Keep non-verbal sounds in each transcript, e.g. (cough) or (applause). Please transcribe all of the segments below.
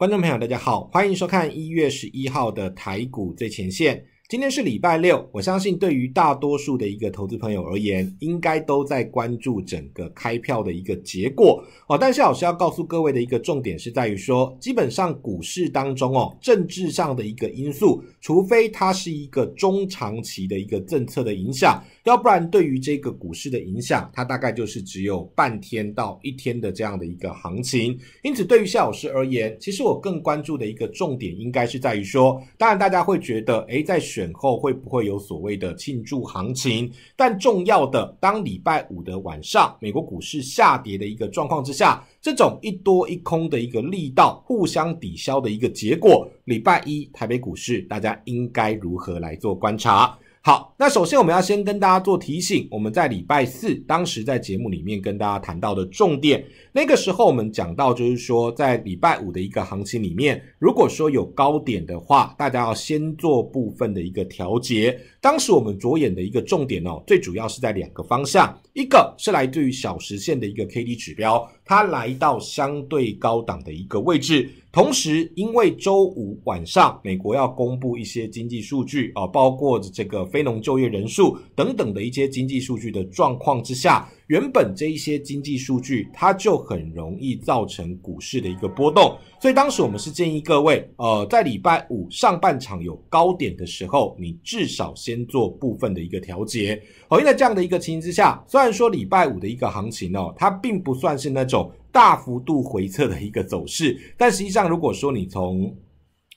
观众朋友，大家好，欢迎收看一月十一号的台股最前线。今天是礼拜六，我相信对于大多数的一个投资朋友而言，应该都在关注整个开票的一个结果哦。但是，老师要告诉各位的一个重点是在于说，基本上股市当中哦，政治上的一个因素，除非它是一个中长期的一个政策的影响，要不然对于这个股市的影响，它大概就是只有半天到一天的这样的一个行情。因此，对于夏老师而言，其实我更关注的一个重点应该是在于说，当然大家会觉得，哎，在选。选后会不会有所谓的庆祝行情？但重要的，当礼拜五的晚上美国股市下跌的一个状况之下，这种一多一空的一个力道互相抵消的一个结果，礼拜一台北股市大家应该如何来做观察？好，那首先我们要先跟大家做提醒，我们在礼拜四当时在节目里面跟大家谈到的重点，那个时候我们讲到就是说，在礼拜五的一个行情里面，如果说有高点的话，大家要先做部分的一个调节。当时我们着眼的一个重点哦，最主要是在两个方向，一个是来自于小时线的一个 K D 指标。它来到相对高档的一个位置，同时因为周五晚上美国要公布一些经济数据啊，包括这个非农就业人数等等的一些经济数据的状况之下。原本这一些经济数据，它就很容易造成股市的一个波动，所以当时我们是建议各位，呃，在礼拜五上半场有高点的时候，你至少先做部分的一个调节。好，因为这样的一个情形之下，虽然说礼拜五的一个行情哦，它并不算是那种大幅度回撤的一个走势，但实际上如果说你从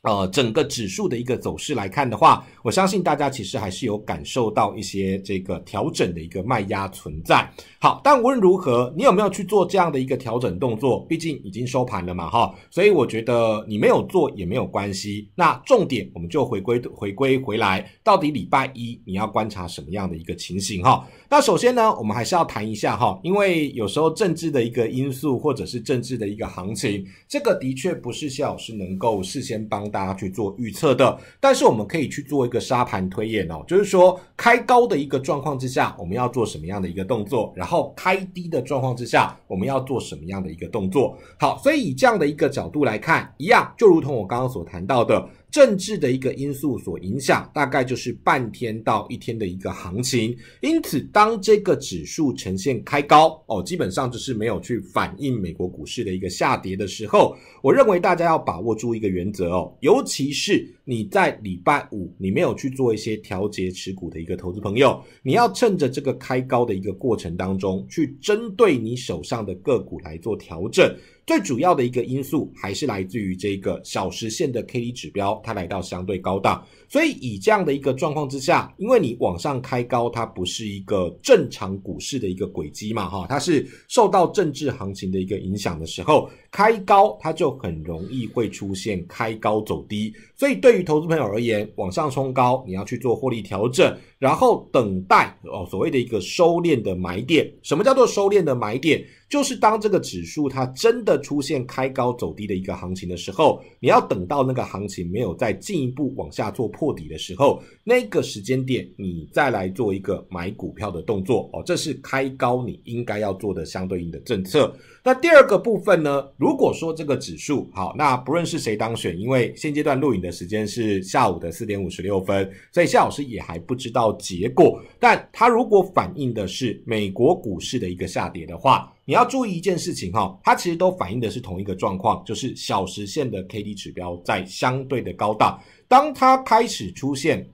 呃，整个指数的一个走势来看的话，我相信大家其实还是有感受到一些这个调整的一个卖压存在。好，但无论如何，你有没有去做这样的一个调整动作？毕竟已经收盘了嘛，哈。所以我觉得你没有做也没有关系。那重点我们就回归回归回来，到底礼拜一你要观察什么样的一个情形，哈。那首先呢，我们还是要谈一下哈，因为有时候政治的一个因素或者是政治的一个行情，这个的确不是谢老师能够事先帮大家去做预测的。但是我们可以去做一个沙盘推演哦，就是说开高的一个状况之下，我们要做什么样的一个动作；然后开低的状况之下，我们要做什么样的一个动作。好，所以以这样的一个角度来看，一样就如同我刚刚所谈到的。政治的一个因素所影响，大概就是半天到一天的一个行情。因此，当这个指数呈现开高哦，基本上就是没有去反映美国股市的一个下跌的时候，我认为大家要把握住一个原则哦，尤其是你在礼拜五你没有去做一些调节持股的一个投资朋友，你要趁着这个开高的一个过程当中，去针对你手上的个股来做调整。最主要的一个因素还是来自于这个小时线的 K D 指标，它来到相对高档，所以以这样的一个状况之下，因为你往上开高，它不是一个正常股市的一个轨迹嘛，哈，它是受到政治行情的一个影响的时候。开高它就很容易会出现开高走低，所以对于投资朋友而言，往上冲高你要去做获利调整，然后等待哦所谓的一个收敛的买点。什么叫做收敛的买点？就是当这个指数它真的出现开高走低的一个行情的时候，你要等到那个行情没有再进一步往下做破底的时候，那个时间点你再来做一个买股票的动作哦，这是开高你应该要做的相对应的政策。那第二个部分呢？如果说这个指数好，那不论是谁当选，因为现阶段录影的时间是下午的四点五十六分，所以夏老师也还不知道结果。但它如果反映的是美国股市的一个下跌的话，你要注意一件事情哈，它其实都反映的是同一个状况，就是小时线的 K D 指标在相对的高大，当它开始出现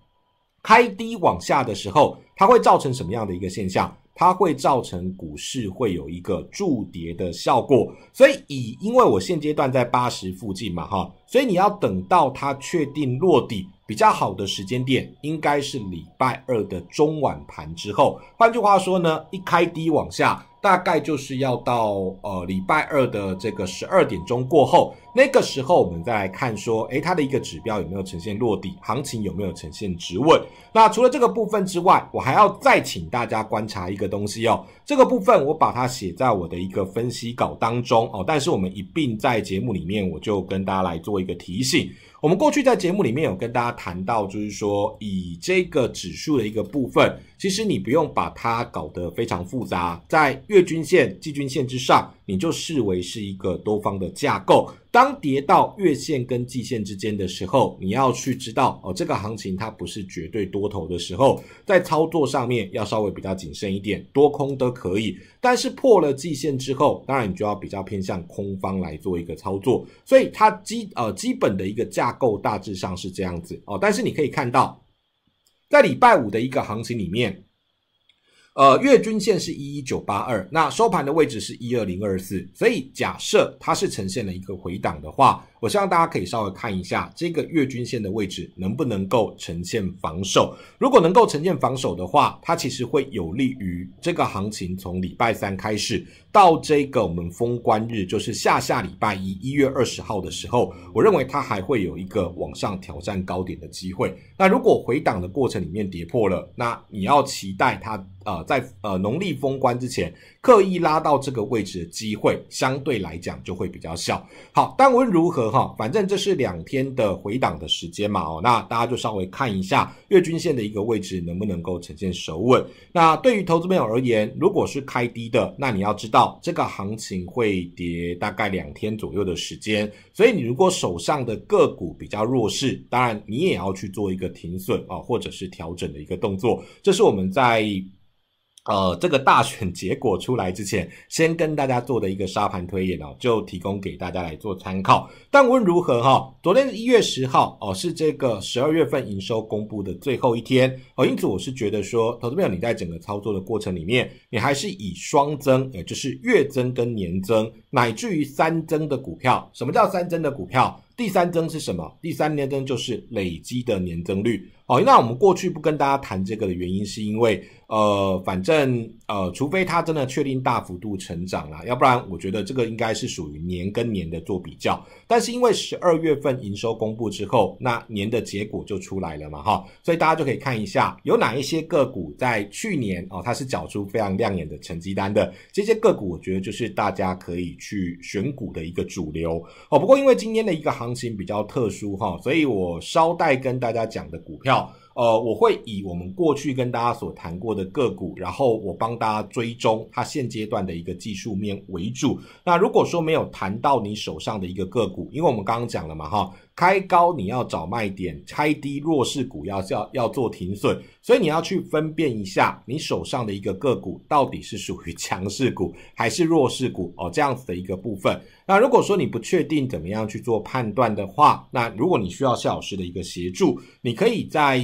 开低往下的时候，它会造成什么样的一个现象？它会造成股市会有一个筑跌的效果，所以以因为我现阶段在八十附近嘛，哈，所以你要等到它确定落地比较好的时间点，应该是礼拜二的中晚盘之后。换句话说呢，一开低往下，大概就是要到呃礼拜二的这个十二点钟过后。那个时候，我们再来看说，诶，它的一个指标有没有呈现落地，行情有没有呈现止稳？那除了这个部分之外，我还要再请大家观察一个东西哦。这个部分我把它写在我的一个分析稿当中哦，但是我们一并在节目里面，我就跟大家来做一个提醒。我们过去在节目里面有跟大家谈到，就是说以这个指数的一个部分，其实你不用把它搞得非常复杂，在月均线、季均线之上。你就视为是一个多方的架构。当跌到月线跟季线之间的时候，你要去知道哦，这个行情它不是绝对多头的时候，在操作上面要稍微比较谨慎一点，多空都可以。但是破了季线之后，当然你就要比较偏向空方来做一个操作。所以它基呃基本的一个架构大致上是这样子哦。但是你可以看到，在礼拜五的一个行情里面。呃，月均线是一一九八二，那收盘的位置是一二零二四，所以假设它是呈现了一个回档的话，我希望大家可以稍微看一下这个月均线的位置能不能够呈现防守。如果能够呈现防守的话，它其实会有利于这个行情从礼拜三开始到这个我们封关日，就是下下礼拜一一月二十号的时候，我认为它还会有一个往上挑战高点的机会。那如果回档的过程里面跌破了，那你要期待它呃。在呃农历封关之前，刻意拉到这个位置的机会相对来讲就会比较小。好，但无论如何哈，反正这是两天的回档的时间嘛。哦，那大家就稍微看一下月均线的一个位置能不能够呈现守稳。那对于投资朋友而言，如果是开低的，那你要知道这个行情会跌大概两天左右的时间。所以你如果手上的个股比较弱势，当然你也要去做一个停损啊，或者是调整的一个动作。这是我们在。呃，这个大选结果出来之前，先跟大家做的一个沙盘推演哦，就提供给大家来做参考。但无论如何哈，昨天一月十号哦，是这个十二月份营收公布的最后一天哦，因此我是觉得说，投资友你在整个操作的过程里面，你还是以双增，也就是月增跟年增，乃至于三增的股票。什么叫三增的股票？第三增是什么？第三年增就是累积的年增率哦。那我们过去不跟大家谈这个的原因，是因为。呃，反正呃，除非它真的确定大幅度成长啦，要不然我觉得这个应该是属于年跟年的做比较。但是因为十二月份营收公布之后，那年的结果就出来了嘛，哈，所以大家就可以看一下有哪一些个股在去年哦，它是缴出非常亮眼的成绩单的这些个股，我觉得就是大家可以去选股的一个主流哦。不过因为今天的一个行情比较特殊哈，所以我稍带跟大家讲的股票。呃，我会以我们过去跟大家所谈过的个股，然后我帮大家追踪它现阶段的一个技术面为主。那如果说没有谈到你手上的一个个股，因为我们刚刚讲了嘛，哈，开高你要找卖点，开低弱势股要要要做停损，所以你要去分辨一下你手上的一个个股到底是属于强势股还是弱势股哦，这样子的一个部分。那如果说你不确定怎么样去做判断的话，那如果你需要谢老师的一个协助，你可以在。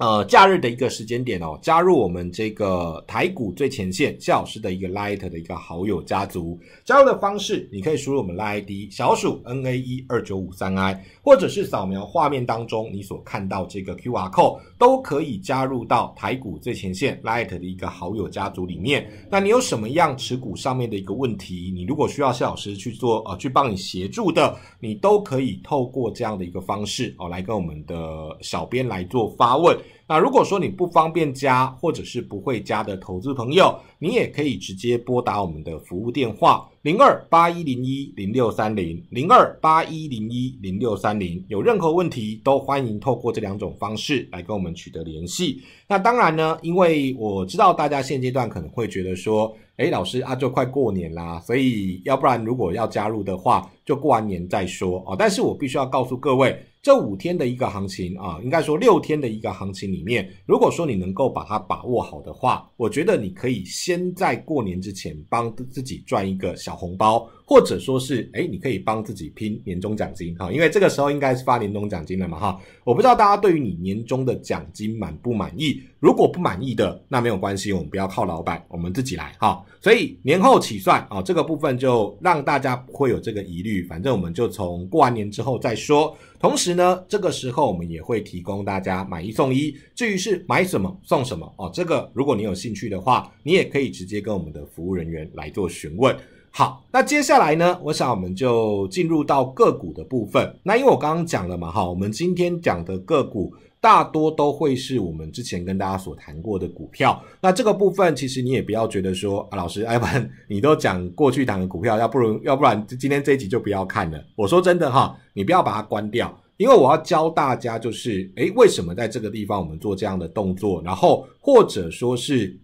呃，假日的一个时间点哦，加入我们这个台股最前线谢老师的一个 l i g h t 的一个好友家族。加入的方式，你可以输入我们 l i d 小鼠 NAE 二九五三 I，或者是扫描画面当中你所看到这个 QR Code，都可以加入到台股最前线 l i g h t 的一个好友家族里面。那你有什么样持股上面的一个问题？你如果需要谢老师去做呃，去帮你协助的，你都可以透过这样的一个方式哦，来跟我们的小编来做发问。那如果说你不方便加或者是不会加的投资朋友，你也可以直接拨打我们的服务电话零二八一零一零六三零零二八一零一零六三零，有任何问题都欢迎透过这两种方式来跟我们取得联系。那当然呢，因为我知道大家现阶段可能会觉得说，哎，老师啊，就快过年啦，所以要不然如果要加入的话，就过完年再说哦。但是我必须要告诉各位。这五天的一个行情啊，应该说六天的一个行情里面，如果说你能够把它把握好的话，我觉得你可以先在过年之前帮自己赚一个小红包。或者说是，哎，你可以帮自己拼年终奖金哈，因为这个时候应该是发年终奖金了嘛哈。我不知道大家对于你年终的奖金满不满意，如果不满意的，那没有关系，我们不要靠老板，我们自己来哈。所以年后起算啊，这个部分就让大家不会有这个疑虑，反正我们就从过完年之后再说。同时呢，这个时候我们也会提供大家买一送一，至于是买什么送什么哦，这个如果你有兴趣的话，你也可以直接跟我们的服务人员来做询问。好，那接下来呢？我想我们就进入到个股的部分。那因为我刚刚讲了嘛，哈，我们今天讲的个股大多都会是我们之前跟大家所谈过的股票。那这个部分其实你也不要觉得说，老师，哎，不你都讲过去谈的股票，要不然要不然今天这一集就不要看了。我说真的哈，你不要把它关掉，因为我要教大家就是，哎，为什么在这个地方我们做这样的动作，然后或者说是。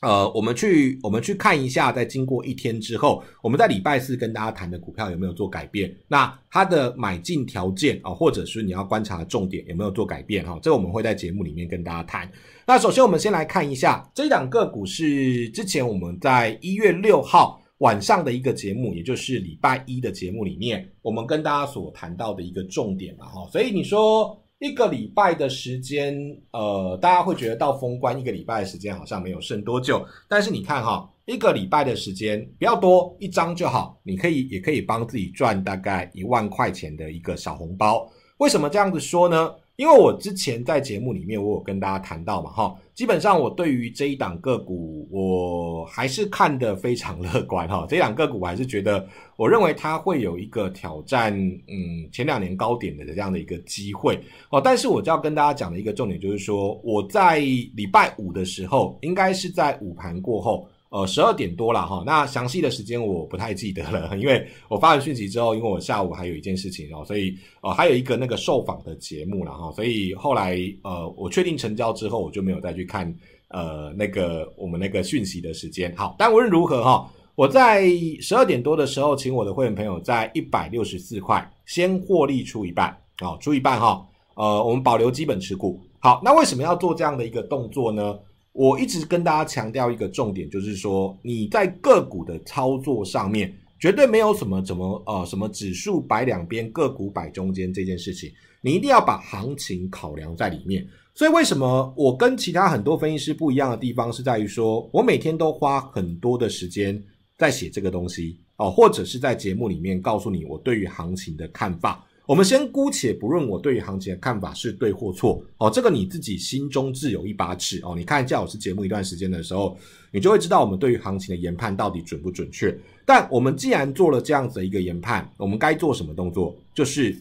呃，我们去我们去看一下，在经过一天之后，我们在礼拜四跟大家谈的股票有没有做改变？那它的买进条件啊，或者是你要观察的重点有没有做改变？哈，这个我们会在节目里面跟大家谈。那首先，我们先来看一下这两个股是之前我们在一月六号晚上的一个节目，也就是礼拜一的节目里面，我们跟大家所谈到的一个重点嘛，哈。所以你说。一个礼拜的时间，呃，大家会觉得到封关一个礼拜的时间好像没有剩多久。但是你看哈，一个礼拜的时间不要多，一张就好，你可以也可以帮自己赚大概一万块钱的一个小红包。为什么这样子说呢？因为我之前在节目里面，我有跟大家谈到嘛，哈，基本上我对于这一档个股，我还是看得非常乐观哈。这档个股，我还是觉得，我认为它会有一个挑战，嗯，前两年高点的这样的一个机会哦。但是我要跟大家讲的一个重点就是说，我在礼拜五的时候，应该是在午盘过后。呃，十二点多了哈，那详细的时间我不太记得了，(laughs) 因为我发完讯息之后，因为我下午还有一件事情哦，所以哦，还有一个那个受访的节目了哈，所以后来呃，我确定成交之后，我就没有再去看呃那个我们那个讯息的时间。好，但无论如何哈，我在十二点多的时候，请我的会员朋友在一百六十四块先获利出一半，好，出一半哈，呃，我们保留基本持股。好，那为什么要做这样的一个动作呢？我一直跟大家强调一个重点，就是说你在个股的操作上面绝对没有什么怎么呃什么指数摆两边，个股摆中间这件事情，你一定要把行情考量在里面。所以为什么我跟其他很多分析师不一样的地方，是在于说我每天都花很多的时间在写这个东西哦，或者是在节目里面告诉你我对于行情的看法。我们先姑且不论我对于行情的看法是对或错，哦，这个你自己心中自有一把尺哦。你看一下我是节目一段时间的时候，你就会知道我们对于行情的研判到底准不准确。但我们既然做了这样子一个研判，我们该做什么动作？就是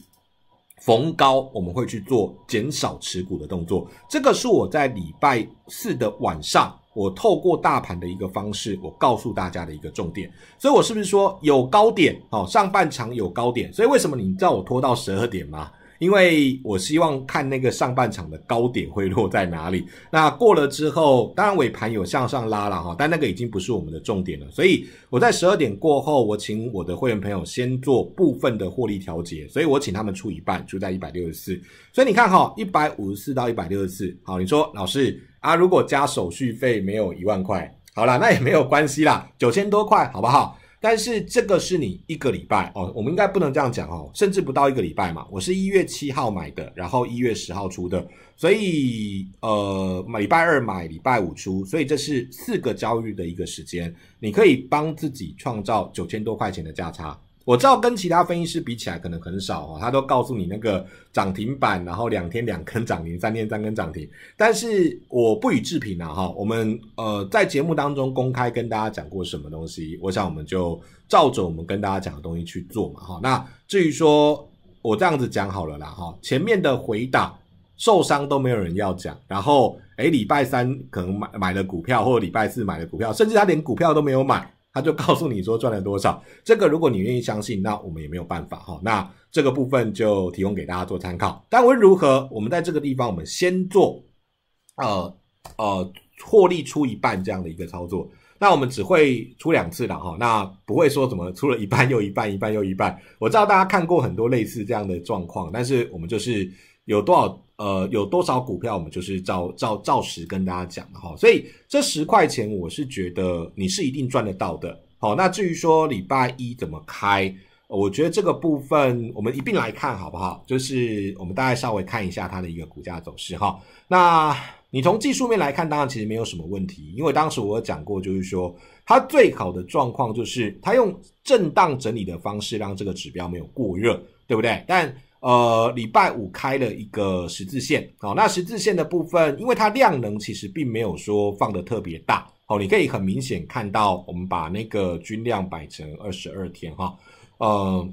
逢高我们会去做减少持股的动作。这个是我在礼拜四的晚上。我透过大盘的一个方式，我告诉大家的一个重点，所以我是不是说有高点？哦，上半场有高点，所以为什么你知道我拖到十二点吗？因为我希望看那个上半场的高点会落在哪里。那过了之后，当然尾盘有向上拉了哈，但那个已经不是我们的重点了。所以我在十二点过后，我请我的会员朋友先做部分的获利调节，所以我请他们出一半，出在一百六十四。所以你看哈，一百五十四到一百六十四，好，你说老师。啊，如果加手续费没有一万块，好啦，那也没有关系啦，九千多块，好不好？但是这个是你一个礼拜哦，我们应该不能这样讲哦，甚至不到一个礼拜嘛。我是一月七号买的，然后一月十号出的，所以呃，礼拜二买，礼拜五出，所以这是四个交易的一个时间，你可以帮自己创造九千多块钱的价差。我知道跟其他分析师比起来可能很少哦，他都告诉你那个涨停板，然后两天两根涨停，三天三根涨停。但是我不予置评了哈，我们呃在节目当中公开跟大家讲过什么东西，我想我们就照着我们跟大家讲的东西去做嘛哈。那至于说我这样子讲好了啦哈，前面的回答受伤都没有人要讲，然后诶礼拜三可能买买了股票，或者礼拜四买了股票，甚至他连股票都没有买。他就告诉你说赚了多少，这个如果你愿意相信，那我们也没有办法哈。那这个部分就提供给大家做参考。但无论如何，我们在这个地方我们先做呃呃获利出一半这样的一个操作。那我们只会出两次的哈，那不会说什么出了一半又一半，一半又一半。我知道大家看过很多类似这样的状况，但是我们就是有多少。呃，有多少股票，我们就是照照照实跟大家讲的哈。所以这十块钱，我是觉得你是一定赚得到的。好，那至于说礼拜一怎么开，我觉得这个部分我们一并来看，好不好？就是我们大概稍微看一下它的一个股价走势哈。那你从技术面来看，当然其实没有什么问题，因为当时我讲过，就是说它最好的状况就是它用震荡整理的方式，让这个指标没有过热，对不对？但呃，礼拜五开了一个十字线，哦，那十字线的部分，因为它量能其实并没有说放的特别大，哦，你可以很明显看到，我们把那个均量摆成二十二天，哈，呃，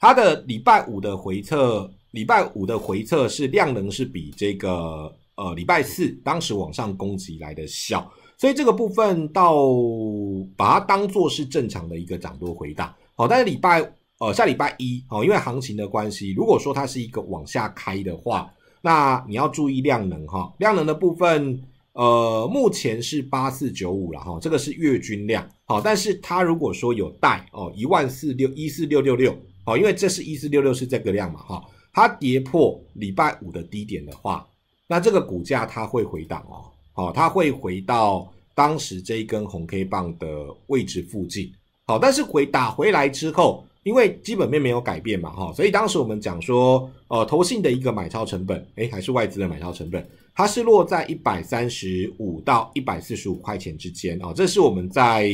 它的礼拜五的回测，礼拜五的回测是量能是比这个，呃，礼拜四当时往上攻击来的小，所以这个部分到把它当做是正常的一个涨多回档，好，但是礼拜。呃，下礼拜一哦，因为行情的关系，如果说它是一个往下开的话，那你要注意量能哈，量能的部分，呃，目前是八四九五了哈，这个是月均量好，但是它如果说有带哦一万四六一四六六六哦，因为这是一四六六是这个量嘛哈，它跌破礼拜五的低点的话，那这个股价它会回档哦，好，它会回到当时这一根红 K 棒的位置附近。好，但是回打回来之后，因为基本面没有改变嘛，哈，所以当时我们讲说，呃，投信的一个买超成本，哎，还是外资的买超成本，它是落在一百三十五到一百四十五块钱之间啊，这是我们在。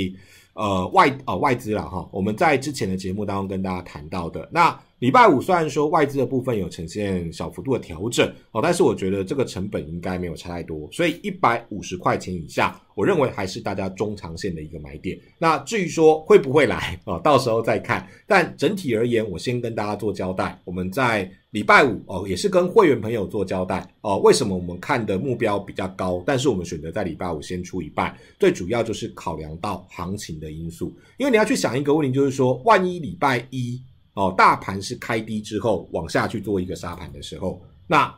呃，外呃外资了哈，我们在之前的节目当中跟大家谈到的，那礼拜五虽然说外资的部分有呈现小幅度的调整哦，但是我觉得这个成本应该没有差太多，所以一百五十块钱以下，我认为还是大家中长线的一个买点。那至于说会不会来啊，到时候再看。但整体而言，我先跟大家做交代，我们在。礼拜五哦，也是跟会员朋友做交代哦。为什么我们看的目标比较高？但是我们选择在礼拜五先出一半，最主要就是考量到行情的因素。因为你要去想一个问题，就是说，万一礼拜一哦，大盘是开低之后往下去做一个杀盘的时候，那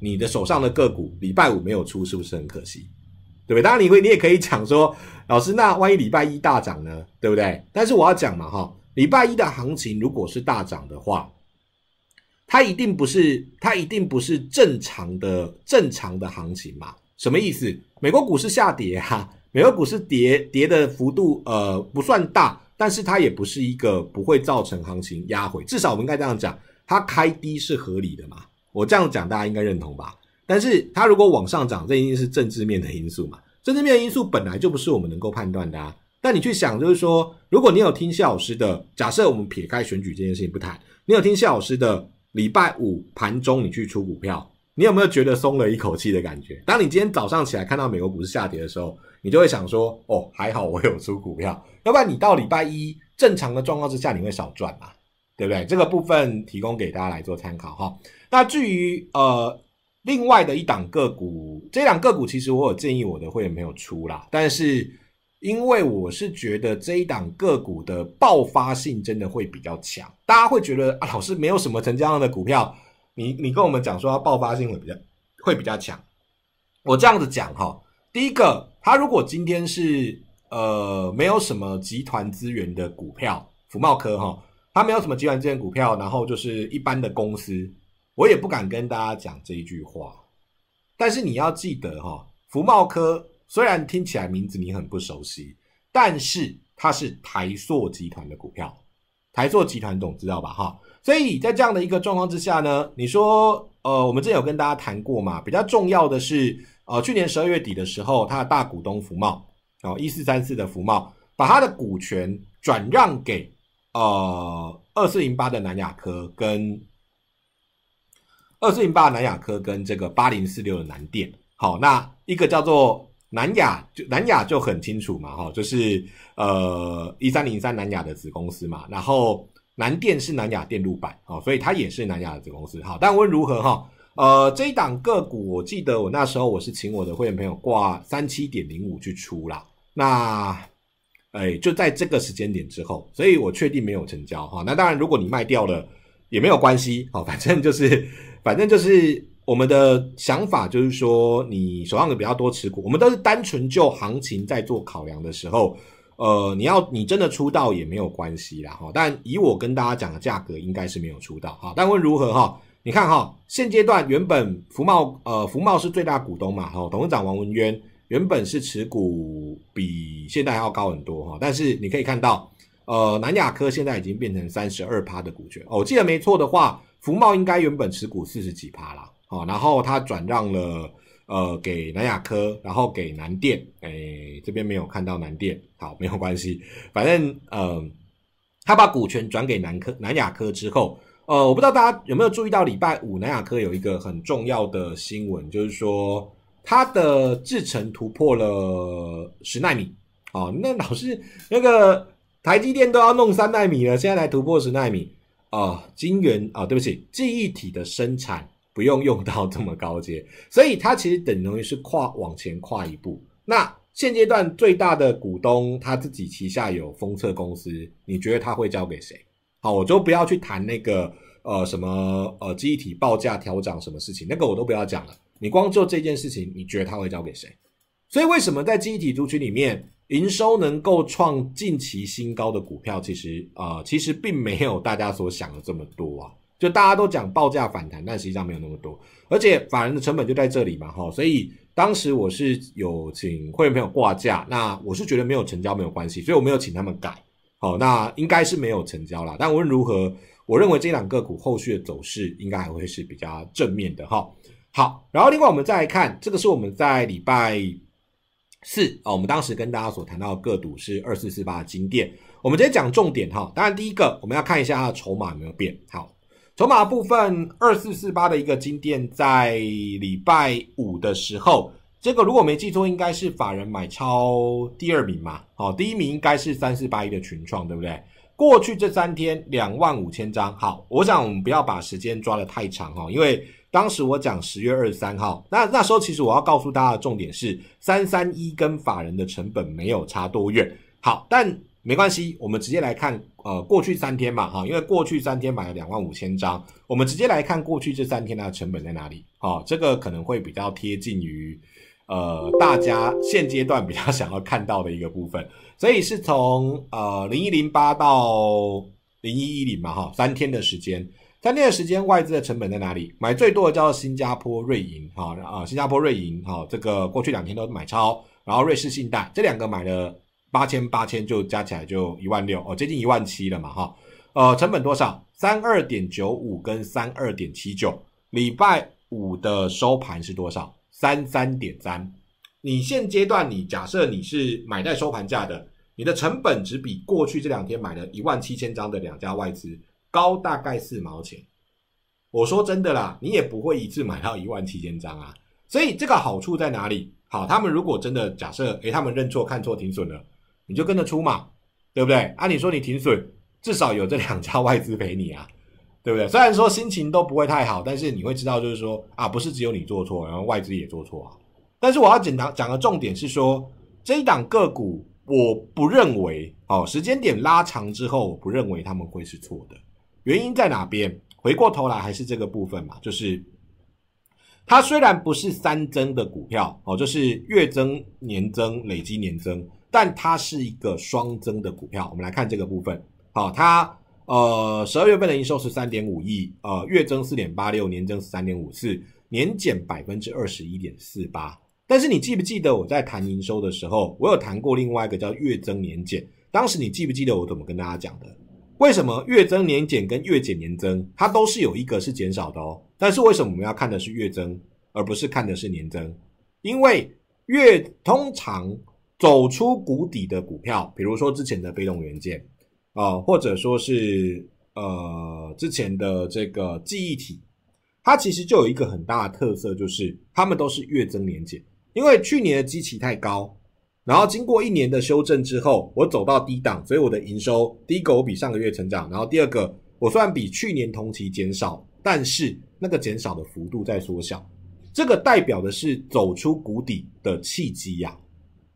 你的手上的个股礼拜五没有出，是不是很可惜？对不对？当然，你会你也可以讲说，老师，那万一礼拜一大涨呢？对不对？但是我要讲嘛哈，礼拜一的行情如果是大涨的话。它一定不是，它一定不是正常的正常的行情嘛？什么意思？美国股市下跌哈，(laughs) 美国股市跌跌的幅度呃不算大，但是它也不是一个不会造成行情压回。至少我们应该这样讲，它开低是合理的嘛？我这样讲大家应该认同吧？但是它如果往上涨，这一定是政治面的因素嘛？政治面的因素本来就不是我们能够判断的。啊。但你去想，就是说，如果你有听谢老师的，假设我们撇开选举这件事情不谈，你有听谢老师的？礼拜五盘中你去出股票，你有没有觉得松了一口气的感觉？当你今天早上起来看到美国股市下跌的时候，你就会想说：哦，还好我有出股票，要不然你到礼拜一正常的状况之下你会少赚嘛，对不对？这个部分提供给大家来做参考哈。那至于呃，另外的一档个股，这档个股其实我有建议我的会员没有出啦，但是。因为我是觉得这一档个股的爆发性真的会比较强，大家会觉得啊，老师没有什么成交量的股票，你你跟我们讲说它爆发性会比较会比较强。我这样子讲哈，第一个，它如果今天是呃没有什么集团资源的股票，福茂科哈，它没有什么集团资源股票，然后就是一般的公司，我也不敢跟大家讲这一句话。但是你要记得哈，福茂科。虽然听起来名字你很不熟悉，但是它是台塑集团的股票，台塑集团总知道吧？哈，所以在这样的一个状况之下呢，你说，呃，我们之前有跟大家谈过嘛，比较重要的是，呃，去年十二月底的时候，它的大股东福茂，哦，一四三四的福茂，把它的股权转让给，呃，二四零八的南亚科跟，二四零八南亚科跟这个八零四六的南电，好，那一个叫做。南亚就南亚就很清楚嘛，哈，就是呃一三零三南亚的子公司嘛，然后南电是南亚电路板，哦，所以它也是南亚的子公司，好，但无论如何，哈，呃，这一档个股，我记得我那时候我是请我的会员朋友挂三七点零五去出啦，那，哎，就在这个时间点之后，所以我确定没有成交，哈，那当然如果你卖掉了也没有关系，好，反正就是反正就是。我们的想法就是说，你手上的比较多持股，我们都是单纯就行情在做考量的时候，呃，你要你真的出道也没有关系啦哈。但以我跟大家讲的价格，应该是没有出道哈。但问如何哈？你看哈，现阶段原本福茂呃福茂是最大股东嘛哈，董事长王文渊原本是持股比现在还要高很多哈。但是你可以看到，呃，南亚科现在已经变成三十二趴的股权哦，我记得没错的话，福茂应该原本持股四十几趴啦。好，然后他转让了呃给南亚科，然后给南电，哎，这边没有看到南电，好，没有关系，反正呃他把股权转给南科南亚科之后，呃，我不知道大家有没有注意到礼拜五南亚科有一个很重要的新闻，就是说它的制程突破了十纳米，哦，那老师那个台积电都要弄三纳米了，现在来突破十纳米啊，晶圆啊，对不起，记忆体的生产。不用用到这么高阶，所以他其实等同于是跨往前跨一步。那现阶段最大的股东他自己旗下有封测公司，你觉得他会交给谁？好，我就不要去谈那个呃什么呃机体报价调整什么事情，那个我都不要讲了。你光做这件事情，你觉得他会交给谁？所以为什么在机体族群里面，营收能够创近期新高的股票，其实啊，其实并没有大家所想的这么多啊。就大家都讲报价反弹，但实际上没有那么多，而且法人的成本就在这里嘛，哈，所以当时我是有请会员朋友挂价，那我是觉得没有成交没有关系，所以我没有请他们改，好，那应该是没有成交啦。但无论如何，我认为这两个股后续的走势应该还会是比较正面的，哈。好，然后另外我们再来看，这个是我们在礼拜四啊，我们当时跟大家所谈到的个股是二四四八金店。我们直接讲重点哈。当然第一个我们要看一下它的筹码有没有变，好。筹码部分二四四八的一个金店，在礼拜五的时候，这个如果没记错，应该是法人买超第二名嘛？好，第一名应该是三四八一的群创，对不对？过去这三天两万五千张。好，我想我们不要把时间抓得太长哈，因为当时我讲十月二十三号，那那时候其实我要告诉大家的重点是三三一跟法人的成本没有差多远。好，但没关系，我们直接来看。呃，过去三天嘛，哈，因为过去三天买了两万五千张，我们直接来看过去这三天它的成本在哪里，哈，这个可能会比较贴近于，呃，大家现阶段比较想要看到的一个部分，所以是从呃零一零八到零一一零嘛，哈，三天的时间，三天的时间外资的成本在哪里？买最多的叫新加坡瑞银，哈啊，新加坡瑞银，哈，这个过去两天都买超，然后瑞士信贷这两个买了八千八千就加起来就一万六哦，接近一万七了嘛哈，呃，成本多少？三二点九五跟三二点七九。礼拜五的收盘是多少？三三点三。你现阶段你假设你是买在收盘价的，你的成本只比过去这两天买了一万七千张的两家外资高大概四毛钱。我说真的啦，你也不会一次买到一万七千张啊。所以这个好处在哪里？好，他们如果真的假设，诶，他们认错看错停损了。你就跟着出嘛，对不对？按理说你停损，至少有这两家外资陪你啊，(laughs) 对不对？虽然说心情都不会太好，但是你会知道，就是说啊，不是只有你做错，然后外资也做错啊。但是我要讲的讲的重点是说，这一档个股，我不认为哦，时间点拉长之后，我不认为他们会是错的。原因在哪边？回过头来还是这个部分嘛，就是它虽然不是三增的股票哦，就是月增、年增、累积年增。但它是一个双增的股票，我们来看这个部分。好，它呃十二月份的营收是三点五亿，呃月增四点八六，年增三点五四，年减百分之二十一点四八。但是你记不记得我在谈营收的时候，我有谈过另外一个叫月增年减。当时你记不记得我怎么跟大家讲的？为什么月增年减跟月减年增，它都是有一个是减少的哦。但是为什么我们要看的是月增，而不是看的是年增？因为月通常。走出谷底的股票，比如说之前的被动元件，呃，或者说是呃之前的这个记忆体，它其实就有一个很大的特色，就是它们都是月增年减。因为去年的基期太高，然后经过一年的修正之后，我走到低档，所以我的营收第一个我比上个月成长，然后第二个我虽然比去年同期减少，但是那个减少的幅度在缩小，这个代表的是走出谷底的契机呀。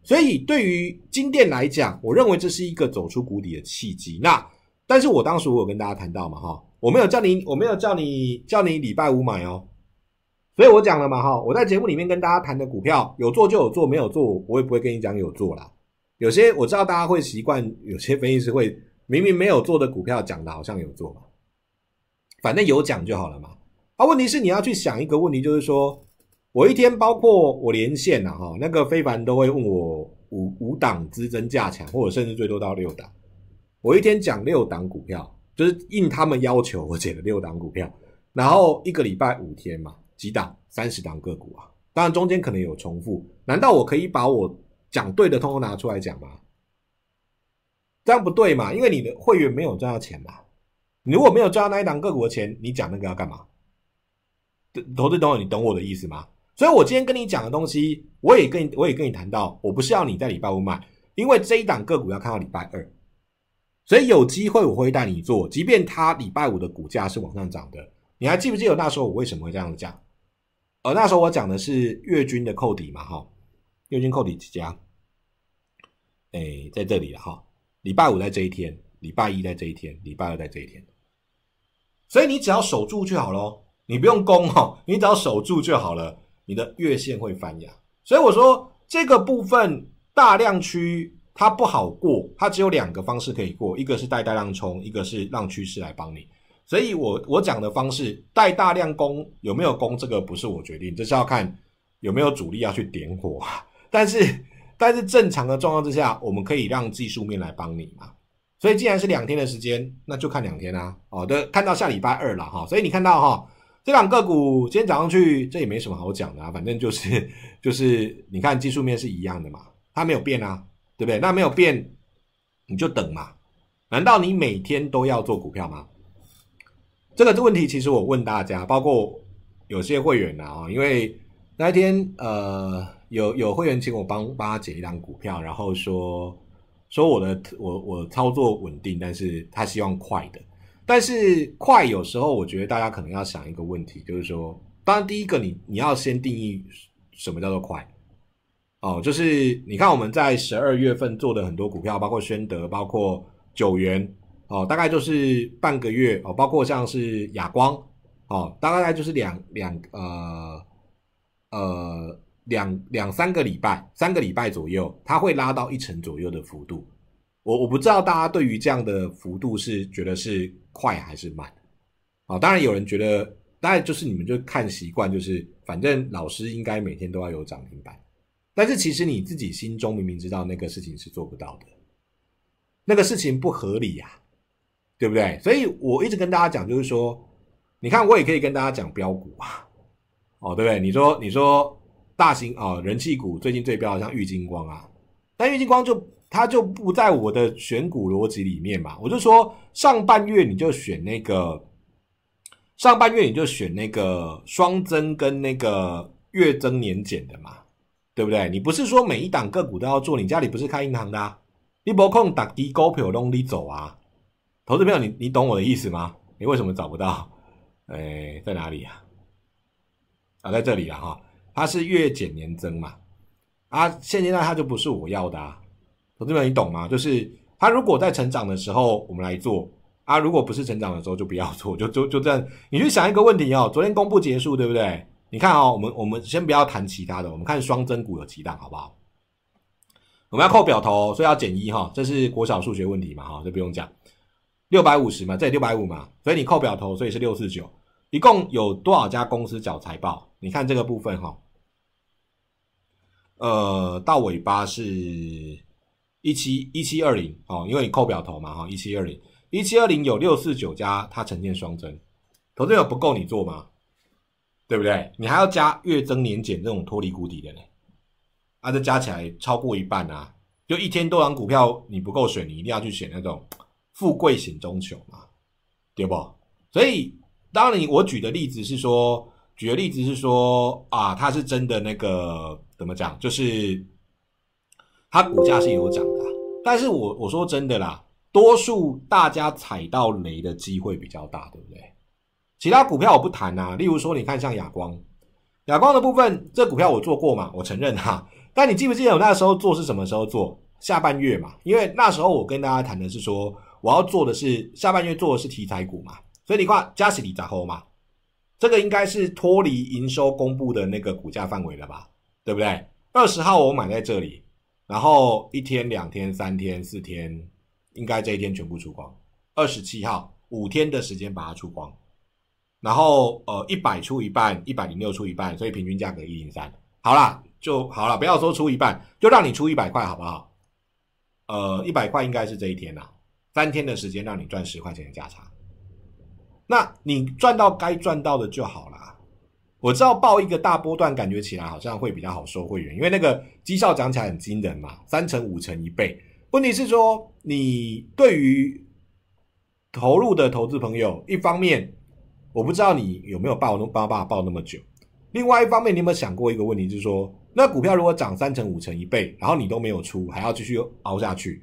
所以，对于金店来讲，我认为这是一个走出谷底的契机。那，但是我当时我有跟大家谈到嘛，哈，我没有叫你，我没有叫你叫你礼拜五买哦。所以我讲了嘛，哈，我在节目里面跟大家谈的股票，有做就有做，没有做我也不会跟你讲有做啦。有些我知道大家会习惯，有些分析师会明明没有做的股票讲的好像有做嘛，反正有讲就好了嘛。啊，问题是你要去想一个问题，就是说。我一天包括我连线啊，哈，那个非凡都会问我五五档支撑价强，或者甚至最多到六档。我一天讲六档股票，就是应他们要求我讲的六档股票。然后一个礼拜五天嘛，几档三十档个股啊？当然中间可能有重复。难道我可以把我讲对的通通拿出来讲吗？这样不对嘛？因为你的会员没有赚到钱嘛。你如果没有赚到那一档个股的钱，你讲那个要干嘛？投资朋友，你懂我的意思吗？所以，我今天跟你讲的东西，我也跟你，我也跟你谈到，我不是要你在礼拜五买，因为这一档个股要看到礼拜二。所以有机会我会带你做，即便它礼拜五的股价是往上涨的。你还记不记得那时候我为什么会这样子讲？呃，那时候我讲的是月均的扣底嘛，哈，月均扣底几家？哎，在这里了哈，礼拜五在这一天，礼拜一在这一天，礼拜二在这一天。所以你只要守住就好喽，你不用攻哈，你只要守住就好了。你的月线会翻阳，所以我说这个部分大量区它不好过，它只有两个方式可以过，一个是带大量冲，一个是让趋势来帮你。所以我我讲的方式带大量攻有没有攻这个不是我决定，这是要看有没有主力要去点火。但是但是正常的状况之下，我们可以让技术面来帮你嘛。所以既然是两天的时间，那就看两天啊。好的，看到下礼拜二了哈，所以你看到哈。这两个股今天早上去，这也没什么好讲的，反正就是就是，你看技术面是一样的嘛，它没有变啊，对不对？那没有变，你就等嘛。难道你每天都要做股票吗？这个这问题其实我问大家，包括有些会员啊，因为那一天呃，有有会员请我帮帮他解一张股票，然后说说我的我我操作稳定，但是他希望快的。但是快有时候，我觉得大家可能要想一个问题，就是说，当然第一个，你你要先定义什么叫做快哦，就是你看我们在十二月份做的很多股票，包括宣德，包括九元哦，大概就是半个月哦，包括像是亚光哦，大概就是两两呃呃两两三个礼拜，三个礼拜左右，它会拉到一成左右的幅度。我我不知道大家对于这样的幅度是觉得是快还是慢，啊，当然有人觉得，当然就是你们就看习惯，就是反正老师应该每天都要有涨停板，但是其实你自己心中明明知道那个事情是做不到的，那个事情不合理呀，对不对？所以我一直跟大家讲，就是说，你看我也可以跟大家讲标股啊，哦，对不对？你说你说大型啊人气股最近最标的像玉金光啊，但玉金光就。它就不在我的选股逻辑里面嘛，我就说上半月你就选那个，上半月你就选那个双增跟那个月增年减的嘛，对不对？你不是说每一档个股都要做，你家里不是开银行的啊？你不空打低高票容易走啊，投资朋友，你你懂我的意思吗？你为什么找不到？哎，在哪里啊？啊，在这里了哈，它是月减年增嘛，啊，现阶段它就不是我要的啊。同志们，你懂吗？就是他如果在成长的时候，我们来做啊；如果不是成长的时候，就不要做，就就就这样。你去想一个问题哦，昨天公布结束，对不对？你看哦，我们我们先不要谈其他的，我们看双增股有几档，好不好？我们要扣表头，所以要减一哈，这是国小数学问题嘛哈，这不用讲。六百五十嘛，这六百五嘛，所以你扣表头，所以是六四九。一共有多少家公司缴财报？你看这个部分哈，呃，到尾巴是。一七一七二零哦，因为你扣表头嘛哈，一七二零一七二零有六四九加，它呈现双增，投资有不够你做吗？对不对？你还要加月增年减这种脱离谷底的呢，啊，这加起来超过一半啊，就一千多张股票你不够选，你一定要去选那种富贵险中求嘛，对不？所以当然我举的例子是说，举的例子是说啊，它是真的那个怎么讲，就是。它股价是有涨的，但是我我说真的啦，多数大家踩到雷的机会比较大，对不对？其他股票我不谈呐。例如说，你看像亚光，亚光的部分，这股票我做过嘛，我承认哈。但你记不记得我那时候做是什么时候做？下半月嘛，因为那时候我跟大家谈的是说，我要做的是下半月做的是题材股嘛。所以你看加士利咋后嘛，这个应该是脱离营收公布的那个股价范围了吧，对不对？二十号我买在这里。然后一天、两天、三天、四天，应该这一天全部出光。二十七号五天的时间把它出光，然后呃一百出一半，一百零六出一半，所以平均价格一零三。好啦，就好啦，不要说出一半，就让你出一百块好不好？呃，一百块应该是这一天啦，三天的时间让你赚十块钱的价差，那你赚到该赚到的就好了。我知道报一个大波段，感觉起来好像会比较好收会员，因为那个绩效讲起来很惊人嘛，三成、五成、一倍。问题是说，你对于投入的投资朋友，一方面我不知道你有没有报那么、把把报那么久；另外一方面，你有没有想过一个问题，就是说，那股票如果涨三成、五成、一倍，然后你都没有出，还要继续熬下去，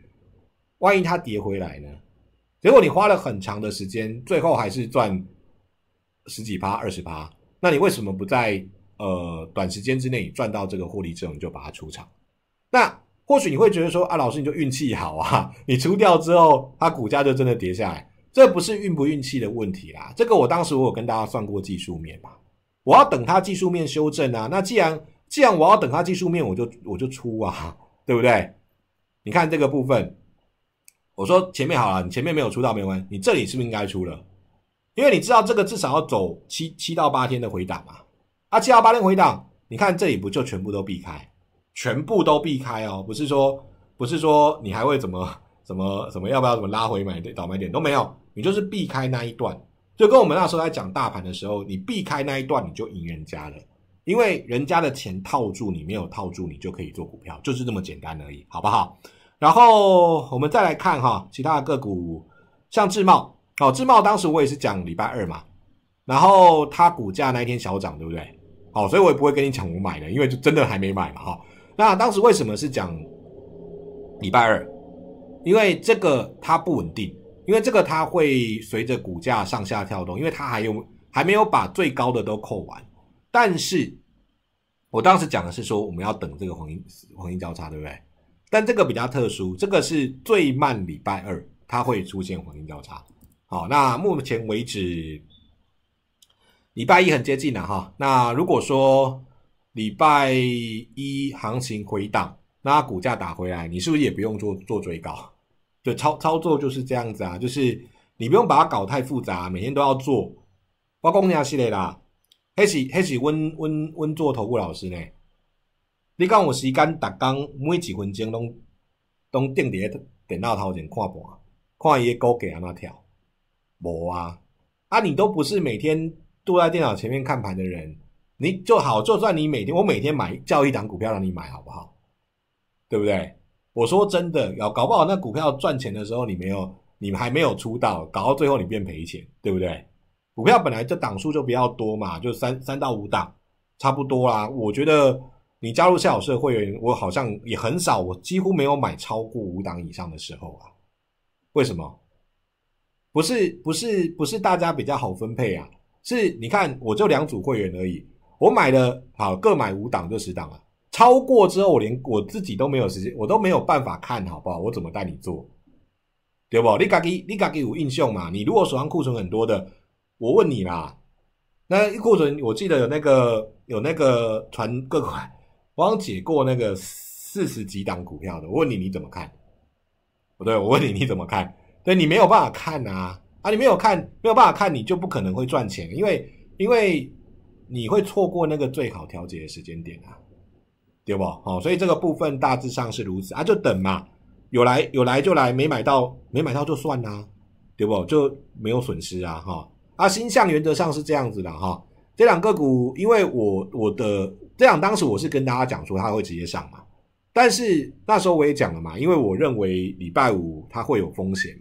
万一它跌回来呢？结果你花了很长的时间，最后还是赚十几趴、二十趴。那你为什么不在呃短时间之内赚到这个获利之后你就把它出场？那或许你会觉得说啊，老师你就运气好啊，你出掉之后它股价就真的跌下来，这不是运不运气的问题啦。这个我当时我有跟大家算过技术面吧，我要等它技术面修正啊。那既然既然我要等它技术面，我就我就出啊，对不对？你看这个部分，我说前面好了，你前面没有出到没关系，你这里是不是应该出了？因为你知道这个至少要走七七到八天的回档嘛？啊，七到八天回档，你看这里不就全部都避开，全部都避开哦，不是说不是说你还会怎么怎么怎么要不要怎么拉回买点倒买点都没有，你就是避开那一段，就跟我们那时候在讲大盘的时候，你避开那一段你就赢人家了，因为人家的钱套住你，没有套住你就可以做股票，就是这么简单而已，好不好？然后我们再来看哈，其他的个股像智茂。哦，智茂当时我也是讲礼拜二嘛，然后它股价那一天小涨，对不对？哦，所以我也不会跟你讲我买的，因为就真的还没买嘛。哈，那当时为什么是讲礼拜二？因为这个它不稳定，因为这个它会随着股价上下跳动，因为它还有还没有把最高的都扣完。但是，我当时讲的是说我们要等这个黄金黄金交叉，对不对？但这个比较特殊，这个是最慢礼拜二它会出现黄金交叉。好，那目前为止，礼拜一很接近了哈。那如果说礼拜一行情回档，那股价打回来，你是不是也不用做做追高？就操操作就是这样子啊，就是你不用把它搞太复杂，每天都要做。包讲你也是的啦，还是还是温温温做头部老师呢？你讲我时间，打工每几分钟都都定伫个电脑头前看盘，看伊股价安那跳。我啊，啊，你都不是每天坐在电脑前面看盘的人，你就好，就算你每天，我每天买叫一档股票让你买，好不好？对不对？我说真的，要搞不好那股票赚钱的时候你没有，你还没有出道，搞到最后你变赔钱，对不对？股票本来这档数就比较多嘛，就三三到五档，差不多啦。我觉得你加入夏老师的会员，我好像也很少，我几乎没有买超过五档以上的时候啊，为什么？不是不是不是大家比较好分配啊，是你看我就两组会员而已，我买了好各买五档就十档了，超过之后我连我自己都没有时间，我都没有办法看好不好？我怎么带你做？对不？你给给有印象嘛？你如果手上库存很多的，我问你啦，那库存我记得有那个有那个团各款，我解过那个四十几档股票的，我问你你怎么看？不对，我问你你怎么看？对你没有办法看啊啊！你没有看，没有办法看，你就不可能会赚钱，因为因为你会错过那个最好调节的时间点啊，对不？好，所以这个部分大致上是如此啊，就等嘛，有来有来就来，没买到没买到就算啦，对不？就没有损失啊哈啊！新向原则上是这样子的哈，这两个股因为我我的这两当时我是跟大家讲说它会直接上嘛，但是那时候我也讲了嘛，因为我认为礼拜五它会有风险。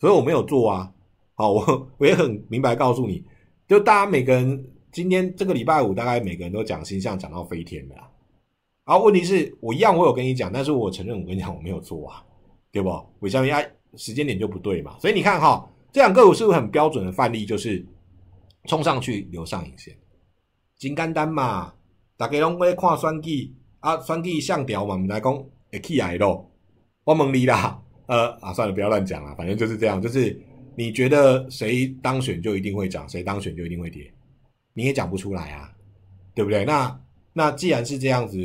所以我没有做啊，好，我 (laughs) 我也很明白告诉你，就大家每个人今天这个礼拜五，大概每个人都讲星象，讲到飞天了。啊，问题是我一样，我有跟你讲，但是我承认我跟你讲我没有做啊，对不？尾声压时间点就不对嘛。所以你看哈，这两个我是不是很标准的范例，就是冲上去留上影线，金单丹嘛，大家拢会看双底啊，双底上调嘛，我们来讲会起来咯。我问你啦。呃啊，算了，不要乱讲了，反正就是这样，就是你觉得谁当选就一定会涨，谁当选就一定会跌，你也讲不出来啊，对不对？那那既然是这样子，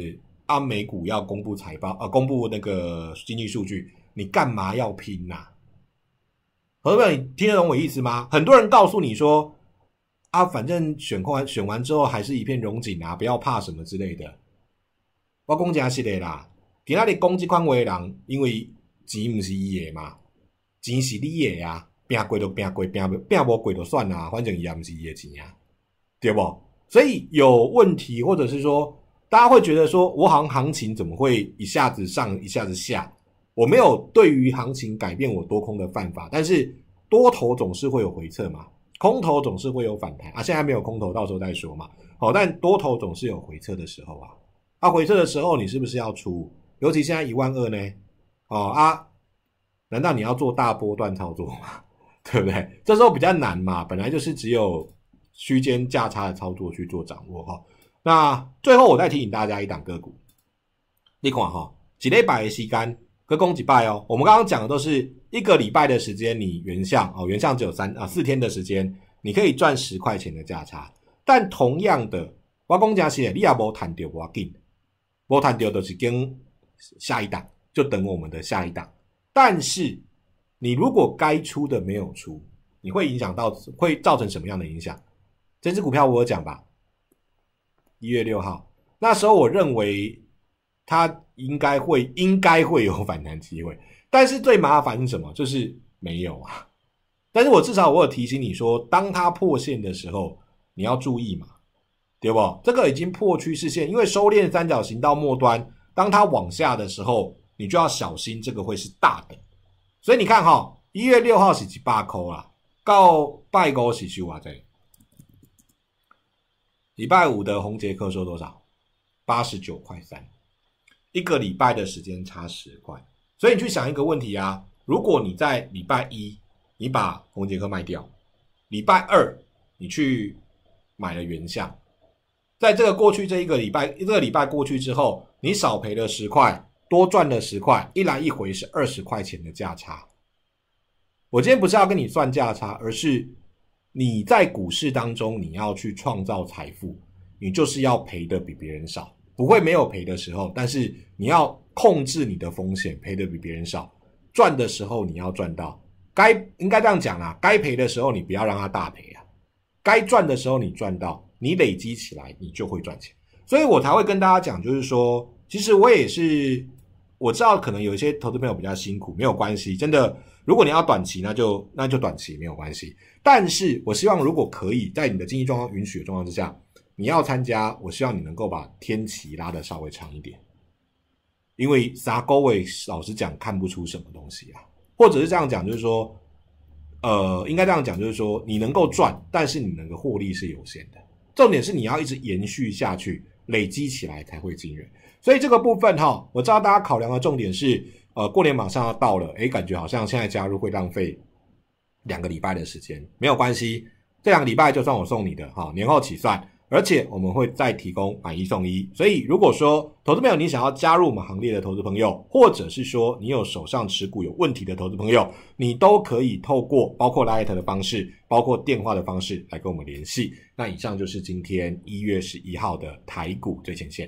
啊，美股要公布财报，呃，公布那个经济数据，你干嘛要拼呐？何老板，听得懂我意思吗？很多人告诉你说，啊，反正选完选完之后还是一片荣景啊，不要怕什么之类的。我讲真系的啦，其拉里讲击款话人，因为。钱唔是伊个嘛，钱是你个呀，变贵就变贵，变变无贵就算啦，反正也唔是伊个钱呀，对不？所以有问题或者是说，大家会觉得说，我行行情怎么会一下子上，一下子下？我没有对于行情改变我多空的办法，但是多头总是会有回撤嘛，空头总是会有反弹啊。现在没有空头，到时候再说嘛。好，但多头总是有回撤的时候啊，啊，回撤的时候你是不是要出？尤其现在一万二呢？哦啊，难道你要做大波段操作吗？(laughs) 对不对？这时候比较难嘛，本来就是只有区间价差的操作去做掌握哈。那最后我再提醒大家一档个股，你看哈，几内百吸干，隔空几拜哦。我们刚刚讲的都是一个礼拜的时间，你原相哦，原相只有三啊四天的时间，你可以赚十块钱的价差。但同样的，我讲真实，你阿无赚掉我紧，无赚掉就是跟下一档。就等我们的下一档，但是你如果该出的没有出，你会影响到，会造成什么样的影响？这只股票我讲吧，一月六号那时候我认为它应该会应该会有反弹机会，但是最麻烦是什么？就是没有啊。但是我至少我有提醒你说，当它破线的时候你要注意嘛，对不？这个已经破趋势线，因为收敛三角形到末端，当它往下的时候。你就要小心，这个会是大的。所以你看哈，一月六号是几八扣啦，到拜个是出五在。礼拜五的红杰克收多少？八十九块三，一个礼拜的时间差十块。所以你去想一个问题啊，如果你在礼拜一你把红杰克卖掉，礼拜二你去买了原像，在这个过去这一个礼拜一个礼拜过去之后，你少赔了十块。多赚了十块，一来一回是二十块钱的价差。我今天不是要跟你算价差，而是你在股市当中，你要去创造财富，你就是要赔的比别人少，不会没有赔的时候，但是你要控制你的风险，赔的比别人少，赚的时候你要赚到。该应该这样讲啊，该赔的时候你不要让它大赔啊，该赚的时候你赚到，你累积起来你就会赚钱。所以我才会跟大家讲，就是说，其实我也是。我知道可能有一些投资朋友比较辛苦，没有关系。真的，如果你要短期，那就那就短期没有关系。但是我希望，如果可以在你的经济状况允许的状况之下，你要参加，我希望你能够把天期拉的稍微长一点。因为撒高位，老实讲看不出什么东西啊。或者是这样讲，就是说，呃，应该这样讲，就是说，你能够赚，但是你能够获利是有限的。重点是你要一直延续下去，累积起来才会惊人。所以这个部分哈，我知道大家考量的重点是，呃，过年马上要到了，诶，感觉好像现在加入会浪费两个礼拜的时间，没有关系，这两个礼拜就算我送你的哈，年后起算，而且我们会再提供买一送一。所以如果说投资朋友你想要加入我们行列的投资朋友，或者是说你有手上持股有问题的投资朋友，你都可以透过包括 Line 的方式，包括电话的方式来跟我们联系。那以上就是今天一月十一号的台股最前线。